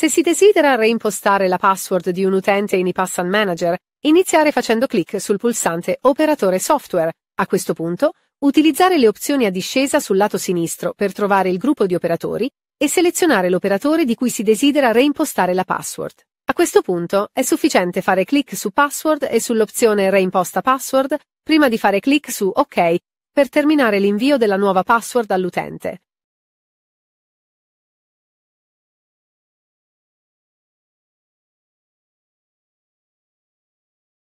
Se si desidera reimpostare la password di un utente in iPassan Manager, iniziare facendo clic sul pulsante Operatore Software. A questo punto, utilizzare le opzioni a discesa sul lato sinistro per trovare il gruppo di operatori e selezionare l'operatore di cui si desidera reimpostare la password. A questo punto è sufficiente fare clic su Password e sull'opzione Reimposta password prima di fare clic su OK per terminare l'invio della nuova password all'utente.